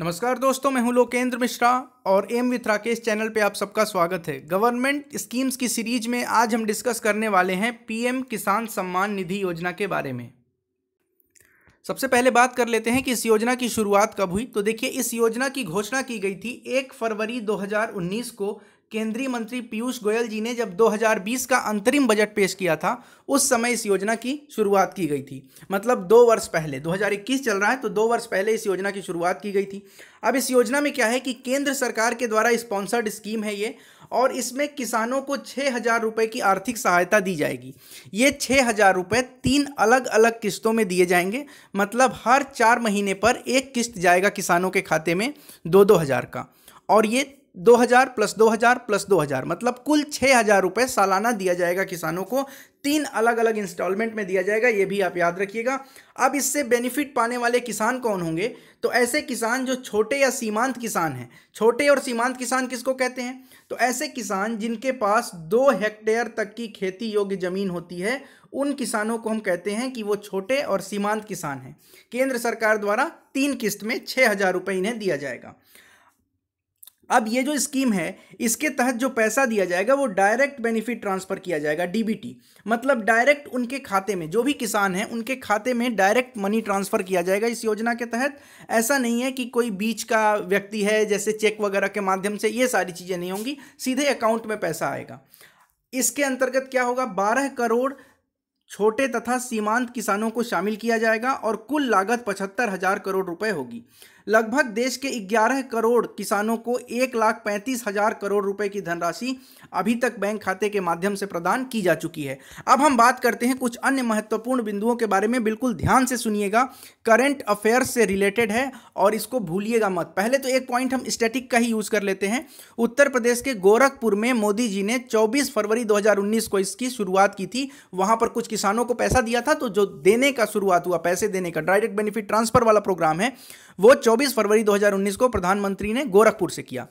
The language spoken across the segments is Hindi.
नमस्कार दोस्तों मैं हूं लोकेंद्र मिश्रा और एम विथ राकेश चैनल पे आप सबका स्वागत है गवर्नमेंट स्कीम्स की सीरीज में आज हम डिस्कस करने वाले हैं पीएम किसान सम्मान निधि योजना के बारे में सबसे पहले बात कर लेते हैं कि इस योजना की शुरुआत कब हुई तो देखिए इस योजना की घोषणा की गई थी एक फरवरी 2019 को केंद्रीय मंत्री पीयूष गोयल जी ने जब 2020 का अंतरिम बजट पेश किया था उस समय इस योजना की शुरुआत की गई थी मतलब दो वर्ष पहले 2021 चल रहा है तो दो वर्ष पहले इस योजना की शुरुआत की गई थी अब इस योजना में क्या है कि केंद्र सरकार के द्वारा स्पॉन्सर्ड स्कीम है ये और इसमें किसानों को छः हज़ार रुपये की आर्थिक सहायता दी जाएगी ये छः हज़ार रुपये तीन अलग अलग किस्तों में दिए जाएंगे मतलब हर चार महीने पर एक किस्त जाएगा किसानों के खाते में दो दो हज़ार का और ये 2000 प्लस 2000 प्लस 2000 मतलब कुल छः हज़ार रुपये सालाना दिया जाएगा किसानों को तीन अलग अलग इंस्टॉलमेंट में दिया जाएगा ये भी आप याद रखिएगा अब इससे बेनिफिट पाने वाले किसान कौन होंगे तो ऐसे किसान जो छोटे या सीमांत किसान हैं छोटे और सीमांत किसान किसको कहते हैं तो ऐसे किसान जिनके पास दो हेक्टेयर तक की खेती योग्य ज़मीन होती है उन किसानों को हम कहते हैं कि वो छोटे और सीमांत किसान हैं केंद्र सरकार द्वारा तीन किस्त में छः हज़ार इन्हें दिया जाएगा अब ये जो स्कीम है इसके तहत जो पैसा दिया जाएगा वो डायरेक्ट बेनिफिट ट्रांसफ़र किया जाएगा डीबीटी मतलब डायरेक्ट उनके खाते में जो भी किसान हैं उनके खाते में डायरेक्ट मनी ट्रांसफ़र किया जाएगा इस योजना के तहत ऐसा नहीं है कि कोई बीच का व्यक्ति है जैसे चेक वगैरह के माध्यम से ये सारी चीज़ें नहीं होंगी सीधे अकाउंट में पैसा आएगा इसके अंतर्गत क्या होगा बारह करोड़ छोटे तथा सीमांत किसानों को शामिल किया जाएगा और कुल लागत पचहत्तर हज़ार करोड़ रुपए होगी लगभग देश के 11 करोड़ किसानों को एक लाख पैंतीस हजार करोड़ रुपए की धनराशि अभी तक बैंक खाते के माध्यम से प्रदान की जा चुकी है अब हम बात करते हैं कुछ अन्य महत्वपूर्ण बिंदुओं के बारे में बिल्कुल ध्यान से सुनिएगा करंट अफेयर्स से रिलेटेड है और इसको भूलिएगा मत पहले तो एक पॉइंट हम स्टैटिक का ही यूज कर लेते हैं उत्तर प्रदेश के गोरखपुर में मोदी जी ने चौबीस फरवरी दो को इसकी शुरुआत की थी वहां पर कुछ किसानों को पैसा दिया था तो जो देने का शुरुआत हुआ पैसे देने का डायरेक्ट बेनिफिट ट्रांसफर वाला प्रोग्राम है वो 24 फरवरी 2019 को प्रधानमंत्री ने गोरखपुर से किया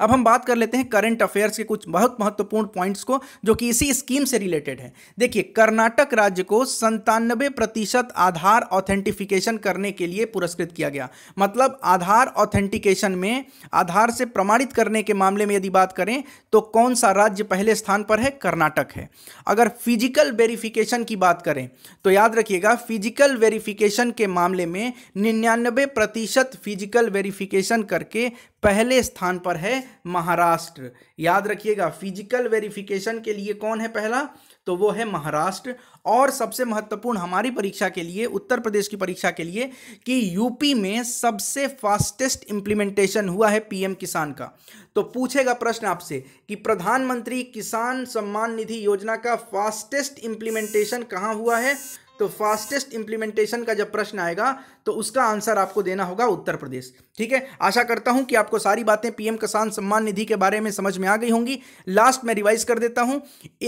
अब हम बात कर लेते हैं करंट अफेयर्स के कुछ बहुत महत्वपूर्ण पॉइंट्स को जो कि इसी स्कीम से रिलेटेड है देखिए कर्नाटक राज्य को संतानबे प्रतिशत आधार ऑथेंटिफिकेशन करने के लिए पुरस्कृत किया गया मतलब आधार ऑथेंटिकेशन में आधार से प्रमाणित करने के मामले में यदि बात करें तो कौन सा राज्य पहले स्थान पर है कर्नाटक है अगर फिजिकल वेरिफिकेशन की बात करें तो याद रखिएगा फिजिकल वेरिफिकेशन के मामले में निन्यानबे प्रतिशत फिजिकल वेरिफिकेशन करके पहले स्थान पर है महाराष्ट्र याद रखिएगा फिजिकल वेरिफिकेशन के लिए कौन है पहला तो वो है महाराष्ट्र और सबसे महत्वपूर्ण हमारी परीक्षा के लिए उत्तर प्रदेश की परीक्षा के लिए कि यूपी में सबसे फास्टेस्ट इंप्लीमेंटेशन हुआ है पीएम किसान का तो पूछेगा प्रश्न आपसे कि प्रधानमंत्री किसान सम्मान निधि योजना का फास्टेस्ट इंप्लीमेंटेशन कहाँ हुआ है तो फास्टेस्ट इंप्लीमेंटेशन का जब प्रश्न आएगा तो उसका आंसर आपको देना होगा उत्तर प्रदेश ठीक है आशा करता हूं कि आपको सारी बातें पीएम किसान सम्मान निधि के बारे में समझ में आ गई होंगी लास्ट में रिवाइज कर देता हूं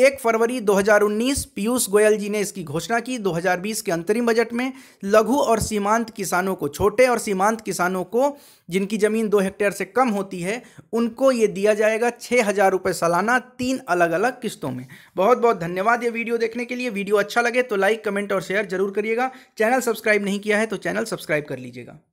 एक फरवरी 2019 पीयूष गोयल जी ने इसकी घोषणा की 2020 के अंतरिम बजट में लघु और सीमांत किसानों को छोटे और सीमांत किसानों को जिनकी जमीन दो हेक्टेयर से कम होती है उनको ये दिया जाएगा छः हज़ार रुपये सालाना तीन अलग अलग किस्तों में बहुत बहुत धन्यवाद ये वीडियो देखने के लिए वीडियो अच्छा लगे तो लाइक कमेंट और और शेयर जरूर करिएगा चैनल सब्सक्राइब नहीं किया है तो चैनल सब्सक्राइब कर लीजिएगा